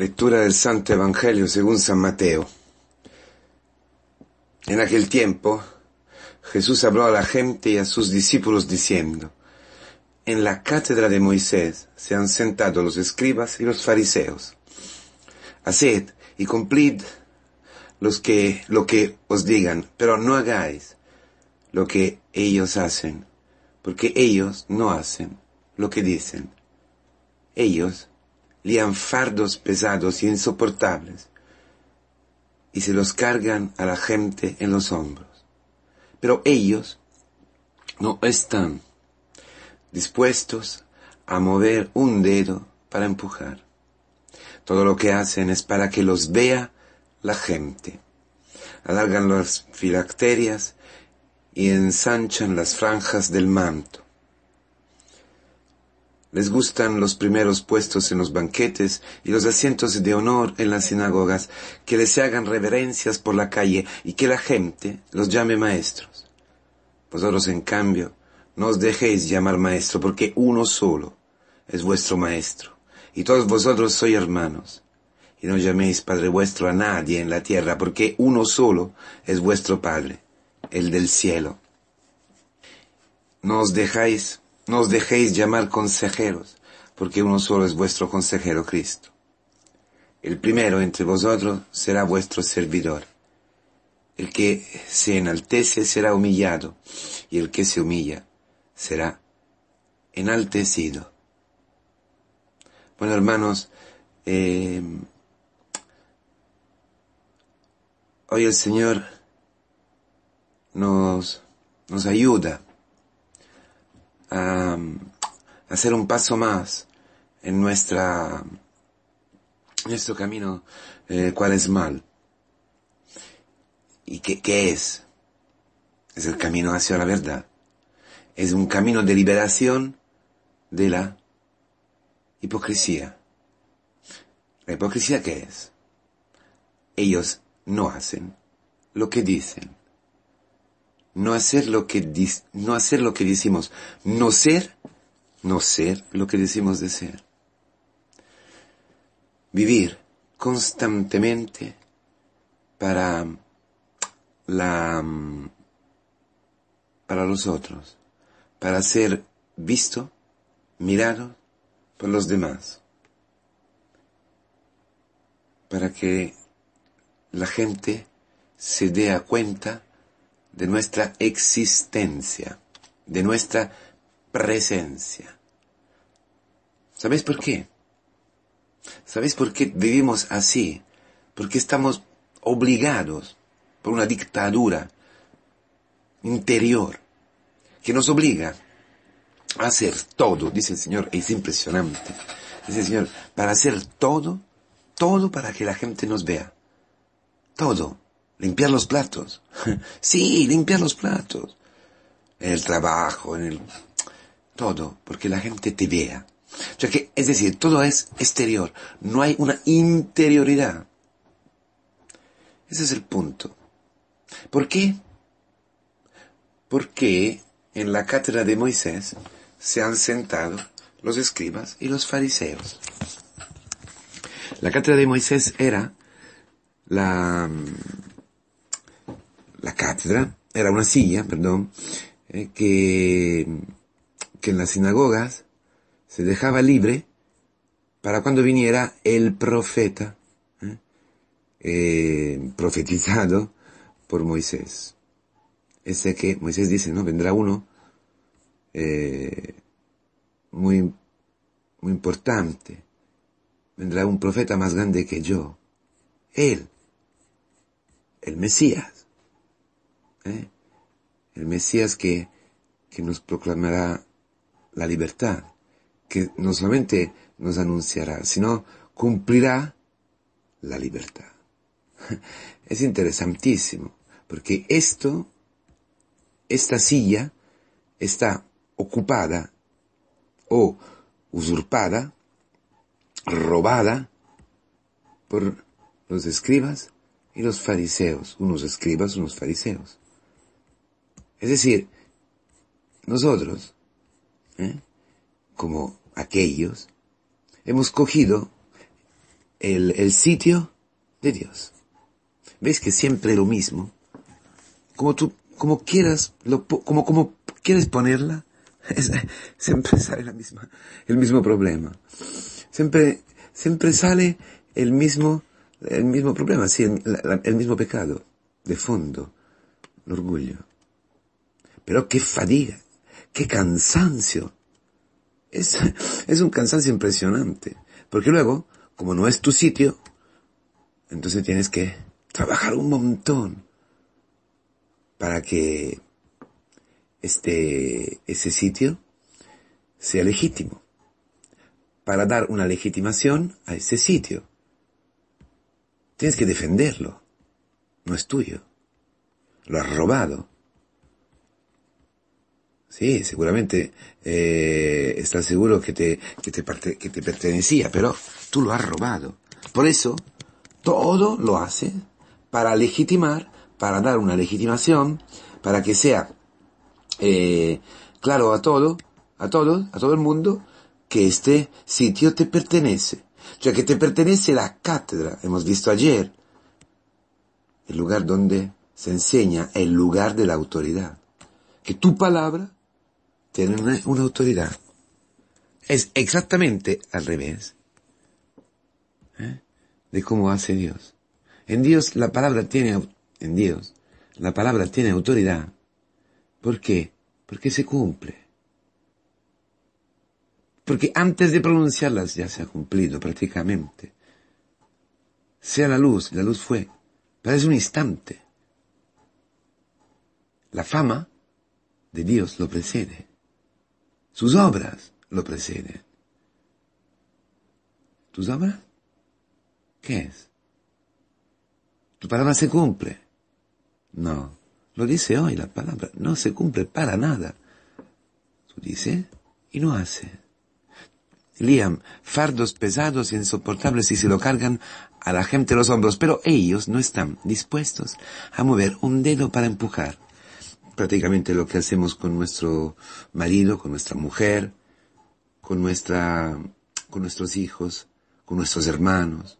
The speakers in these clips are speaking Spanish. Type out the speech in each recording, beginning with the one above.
Lectura del Santo Evangelio según San Mateo. En aquel tiempo Jesús habló a la gente y a sus discípulos diciendo, En la cátedra de Moisés se han sentado los escribas y los fariseos. Haced y cumplid los que, lo que os digan, pero no hagáis lo que ellos hacen, porque ellos no hacen lo que dicen. Ellos lían fardos pesados e insoportables y se los cargan a la gente en los hombros. Pero ellos no están dispuestos a mover un dedo para empujar. Todo lo que hacen es para que los vea la gente. Alargan las filacterias y ensanchan las franjas del manto. Les gustan los primeros puestos en los banquetes y los asientos de honor en las sinagogas, que les hagan reverencias por la calle y que la gente los llame maestros. Vosotros, en cambio, no os dejéis llamar maestro, porque uno solo es vuestro maestro, y todos vosotros sois hermanos. Y no llaméis Padre vuestro a nadie en la tierra, porque uno solo es vuestro Padre, el del cielo. No os dejáis no os dejéis llamar consejeros, porque uno solo es vuestro consejero Cristo. El primero entre vosotros será vuestro servidor. El que se enaltece será humillado, y el que se humilla será enaltecido. Bueno, hermanos, eh, hoy el Señor nos, nos ayuda a hacer un paso más en nuestra nuestro camino eh, cuál es mal y qué, qué es es el camino hacia la verdad es un camino de liberación de la hipocresía la hipocresía qué es ellos no hacen lo que dicen no hacer lo que, no hacer lo que decimos no ser, no ser lo que decimos de ser. Vivir constantemente para la, para los otros, para ser visto, mirado por los demás, para que la gente se dé cuenta de nuestra existencia, de nuestra presencia. ¿Sabéis por qué? ¿Sabéis por qué vivimos así? Porque estamos obligados por una dictadura interior que nos obliga a hacer todo, dice el Señor, es impresionante. Dice el Señor, para hacer todo, todo para que la gente nos vea. Todo. Limpiar los platos. sí, limpiar los platos. En el trabajo, en el... Todo, porque la gente te vea. O sea que, es decir, todo es exterior. No hay una interioridad. Ese es el punto. ¿Por qué? Porque en la cátedra de Moisés se han sentado los escribas y los fariseos. La cátedra de Moisés era la la cátedra, era una silla, perdón, eh, que, en las sinagogas se dejaba libre para cuando viniera el profeta eh, eh, profetizado por Moisés. Ese que Moisés dice, ¿no? Vendrá uno muy, muy importante. Vendrá un profeta más grande que yo. Él, el Mesías el Mesías que, que nos proclamará la libertad, que no solamente nos anunciará, sino cumplirá la libertad. Es interesantísimo, porque esto, esta silla, está ocupada o usurpada, robada por los escribas y los fariseos, unos escribas, unos fariseos. Es decir, nosotros, ¿eh? como aquellos, hemos cogido el, sitio de Dios. ¿Veis que siempre lo mismo? Como tú, como quieras, lo, como, como quieres ponerla, siempre sale la misma, el mismo problema. Siempre, siempre sale el mismo, el mismo problema, sí, el mismo pecado, de fondo, el orgullo. Pero qué fatiga, qué cansancio. Es, es un cansancio impresionante. Porque luego, como no es tu sitio, entonces tienes que trabajar un montón para que este, ese sitio sea legítimo, para dar una legitimación a ese sitio. Tienes que defenderlo, no es tuyo, lo has robado, Sí, seguramente eh, estás seguro que te, que, te parte, que te pertenecía, pero tú lo has robado. Por eso, todo lo hace para legitimar, para dar una legitimación, para que sea eh, claro a todo, a todos, a todo el mundo, que este sitio te pertenece. O sea, que te pertenece la cátedra, hemos visto ayer. El lugar donde se enseña, el lugar de la autoridad. Que tu palabra tiene una, autoridad. Es exactamente al revés ¿eh? de cómo hace Dios. En Dios la palabra tiene, en Dios, la palabra tiene autoridad. ¿Por qué? Porque se cumple. Porque antes de pronunciarlas ya se ha cumplido prácticamente. Sea la luz, la luz fue. Parece un instante. La fama de Dios lo precede. Sus obras lo preceden. ¿Tus obras? ¿Qué es? ¿Tu palabra se cumple? No. Lo dice hoy la palabra. No se cumple para nada. Tú dices y no hace. Liam, fardos pesados e insoportables y se lo cargan a la gente los hombros, pero ellos no están dispuestos a mover un dedo para empujar prácticamente lo que hacemos con nuestro marido, con nuestra mujer, con nuestra, con nuestros hijos, con nuestros hermanos.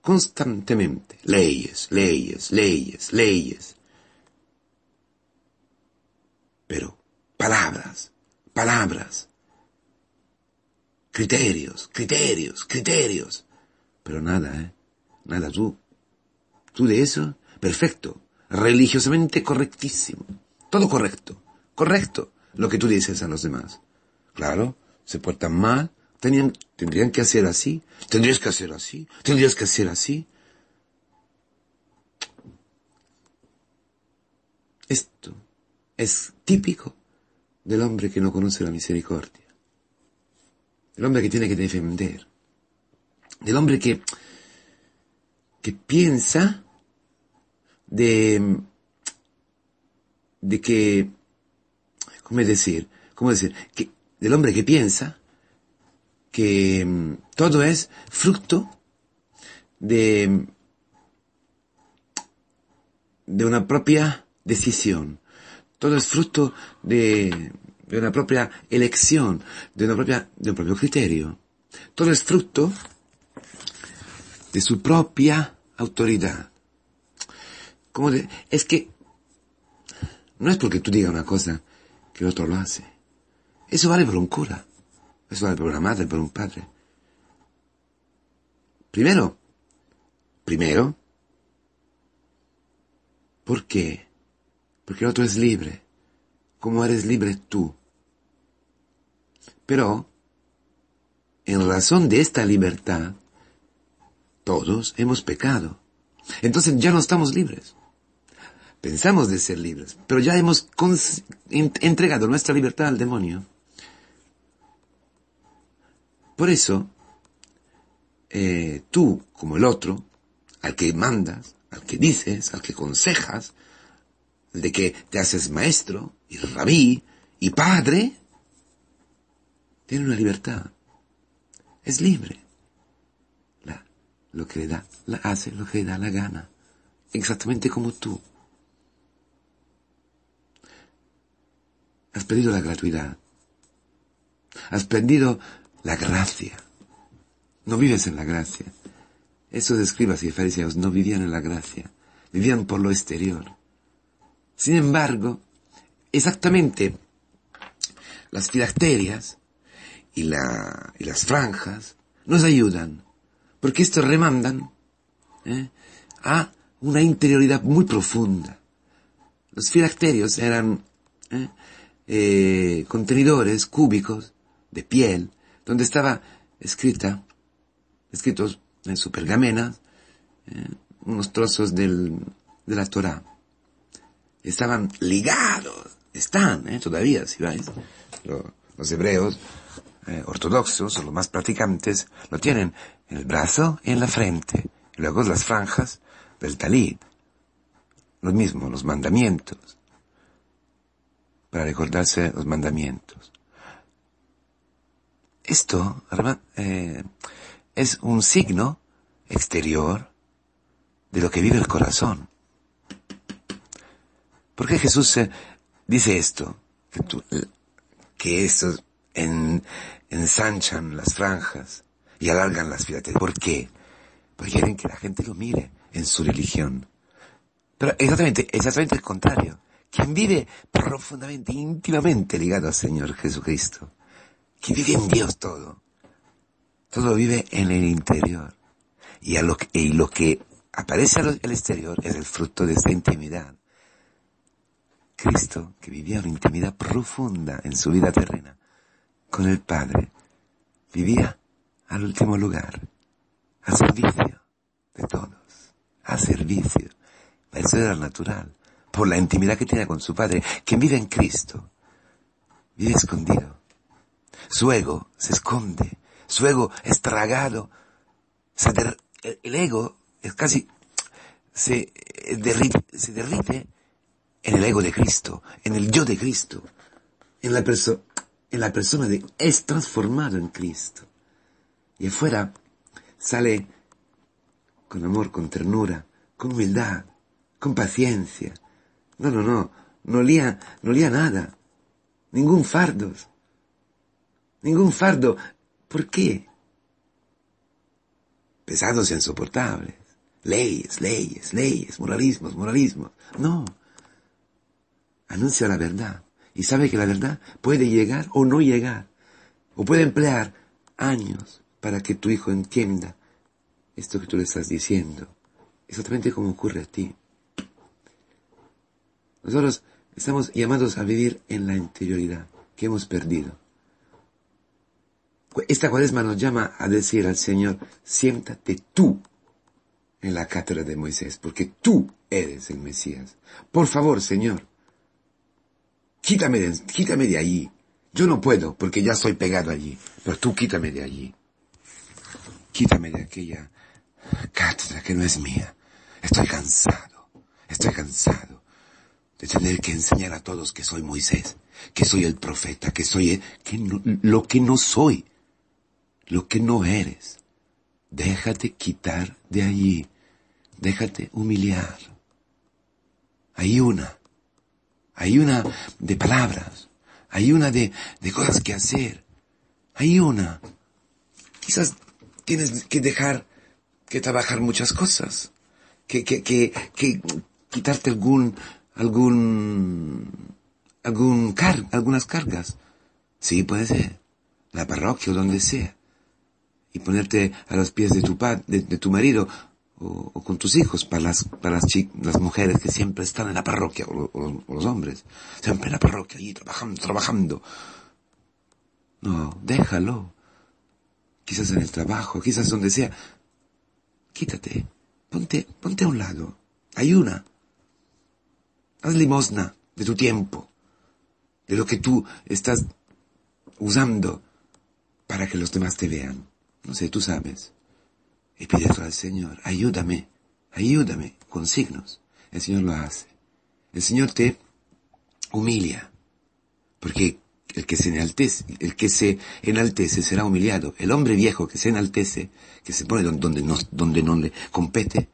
Constantemente. Leyes, leyes, leyes, leyes. Pero palabras, palabras. Criterios, criterios, criterios. Pero nada, ¿eh? Nada tú. Tú de eso, perfecto religiosamente correctísimo. Todo correcto. Correcto lo que tú dices a los demás. Claro, se portan mal. tendrían que hacer así. Tendrías que hacer así. Tendrías que hacer así. Esto es típico del hombre que no conoce la misericordia. Del hombre que tiene que defender. Del hombre que, que piensa de de que, ¿cómo decir? ¿Cómo decir? Que, del hombre que piensa que mm, todo es fruto de, de una propia decisión, todo es fruto de, de una propia elección, de, una propia, de un propio criterio, todo es fruto de su propia autoridad. Como es que no es porque tú digas una cosa que otro lo hace. Eso vale por un cura. Eso vale por una madre, por un padre. Primero, primero, ¿por qué? Porque el otro es libre, como eres libre tú. Pero, en razón de esta libertad, todos hemos pecado. Entonces ya no estamos libres pensamos de ser libres, pero ya hemos entregado nuestra libertad al demonio. Por eso, eh, tú, como el otro, al que mandas, al que dices, al que consejas, de que te haces maestro y rabí y padre, tiene una libertad. Es libre. La, lo que le da, la hace lo que le da la gana. Exactamente como tú. Has perdido la gratuidad. Has perdido la gracia. No vives en la gracia. Esos escribas y fariseos no vivían en la gracia, vivían por lo exterior. Sin embargo, exactamente las filacterias y, las franjas nos ayudan, porque estos remandan ¿eh? a una interioridad muy profunda. Los filacterios eran ¿eh? eh, contenedores cúbicos de piel, donde estaba escrita, escritos en su pergamena, eh, unos trozos del, de la Torah. Estaban ligados, están eh, todavía, si vais, los hebreos eh, ortodoxos, o los más practicantes, lo tienen en el brazo y en la frente, y luego las franjas del talit, ...los mismos, los mandamientos para recordarse los mandamientos. Esto eh, es un signo exterior de lo que vive el corazón. ¿Por qué Jesús eh, dice esto? Que, estos ensanchan las franjas y alargan las filas. ¿Por qué? Porque quieren que la gente lo mire en su religión. Pero exactamente, exactamente el contrario quien vive profundamente, íntimamente ligado al Señor Jesucristo, que vive en Dios todo. Todo vive en el interior. Y, lo, que, lo que aparece al exterior es el fruto de esta intimidad. Cristo, que vivía una intimidad profunda en su vida terrena con el Padre, vivía al último lugar, al servicio de todos, al servicio. eso era natural por la intimidad que tiene con su Padre, que vive en Cristo, vive escondido. Su ego se esconde, su ego es tragado, el, ego es casi, eh, se derrite, en el ego de Cristo, en el yo de Cristo, en la, persona en la persona de, es transformado en Cristo. Y afuera sale con amor, con ternura, con humildad, con paciencia, no, no, no. No olía, nada. Ningún fardo. Ningún fardo. ¿Por qué? Pesados e insoportables. Leyes, leyes, leyes, moralismos, moralismos. No. Anuncia la verdad y sabe que la verdad puede llegar o no llegar. O puede emplear años para que tu hijo entienda esto que tú le estás diciendo. Exactamente como ocurre a ti. Nosotros estamos llamados a vivir en la interioridad que hemos perdido. Esta cuaresma nos llama a decir al Señor, siéntate tú en la cátedra de Moisés, porque tú eres el Mesías. Por favor, Señor, quítame de, quítame de allí. Yo no puedo, porque ya estoy pegado allí, pero tú quítame de allí. Quítame de aquella cátedra que no es mía. Estoy cansado, estoy cansado de tener que enseñar a todos que soy Moisés, que soy el profeta, que soy el, que lo que no soy, lo que no eres. Déjate quitar de allí, déjate humillar. Hay una, hay una de palabras, hay una de, de cosas que hacer, hay una. Quizás tienes que dejar que trabajar muchas cosas, que, que, que, que quitarte algún algún... algún algunas cargas. Sí, puede ser. La parroquia o donde sea. Y ponerte a los pies de tu, de, tu marido o, con tus hijos, para las, para las, mujeres que siempre están en la parroquia, o, los hombres, siempre en la parroquia, allí trabajando, trabajando. No, déjalo. Quizás en el trabajo, quizás donde sea. Quítate, ponte, ponte a un lado, Hay una Haz limosna de tu tiempo, de lo que tú estás usando para que los demás te vean. No sé, tú sabes. Y pide al Señor, ayúdame, ayúdame con signos. El Señor lo hace. El Señor te humilla. porque el que se enaltece, el que se enaltece será humillado. El hombre viejo que se enaltece, que se pone donde no, donde no le compete,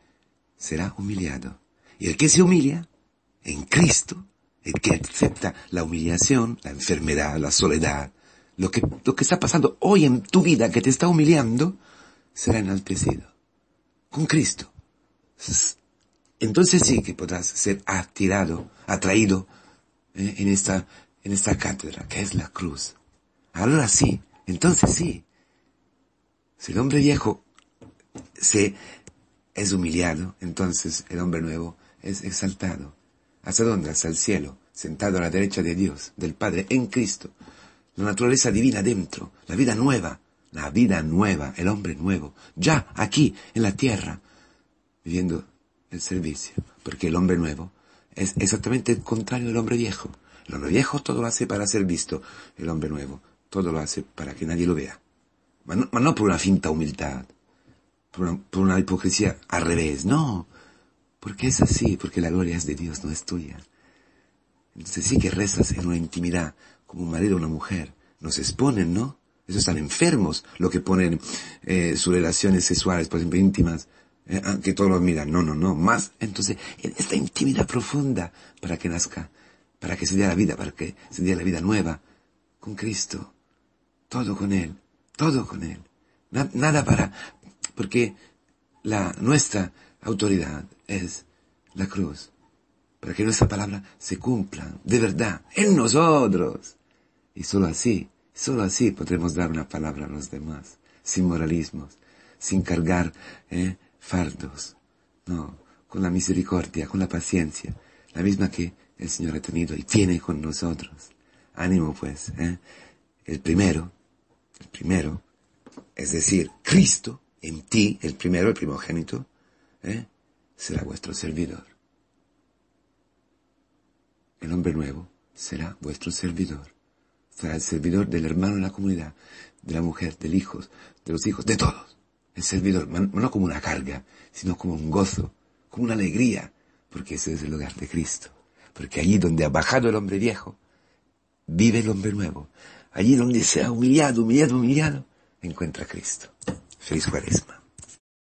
será humillado. Y el que se humilla en Cristo, el que acepta la humillación, la enfermedad, la soledad, lo que, lo que está pasando hoy en tu vida que te está humillando, será enaltecido. Con Cristo. Entonces sí que podrás ser atirado, atraído eh, en, esta, en esta cátedra, que es la cruz. Ahora sí, entonces sí. Si el hombre viejo se es humillado, entonces el hombre nuevo es exaltado. ¿Hasta dónde? Hasta el cielo, sentado a la derecha de Dios, del Padre, en Cristo. La naturaleza divina dentro, la vida nueva, la vida nueva, el hombre nuevo, ya aquí, en la tierra, viviendo el servicio, porque el hombre nuevo es exactamente el contrario del hombre viejo. El hombre viejo todo lo hace para ser visto, el hombre nuevo todo lo hace para que nadie lo vea. Pero no, por una finta humildad, por una hipocresía al revés, no, porque es así, porque la gloria es de Dios, no es tuya. Entonces sí que rezas en una intimidad, como un marido o una mujer. Nos exponen, ¿no? Esos están enfermos, lo que ponen eh, sus relaciones sexuales, por ejemplo, íntimas, eh, ah, que todos los miran. No, no, no, más. Entonces, en esta intimidad profunda, para que nazca, para que se dé la vida, para que se dé la vida nueva, con Cristo. Todo con Él, todo con Él. nada para, porque la nuestra autoridad es la cruz, para que nuestra palabra se cumpla de verdad en nosotros. Y solo así, solo así podremos dar una palabra a los demás, sin moralismos, sin cargar eh, fardos, no, con la misericordia, con la paciencia, la misma que el Señor ha tenido y tiene con nosotros. Ánimo pues, eh. el primero, el primero, es decir, Cristo en ti, el primero, el primogénito, ¿Eh? será vuestro servidor. El hombre nuevo será vuestro servidor. Será el servidor del hermano de la comunidad, de la mujer, del hijo, de los hijos, de todos. El servidor, no como una carga, sino como un gozo, como una alegría, porque ese es el lugar de Cristo. Porque allí donde ha bajado el hombre viejo, vive el hombre nuevo. Allí donde se ha humillado, humillado, humillado, encuentra Cristo. Feliz cuaresma.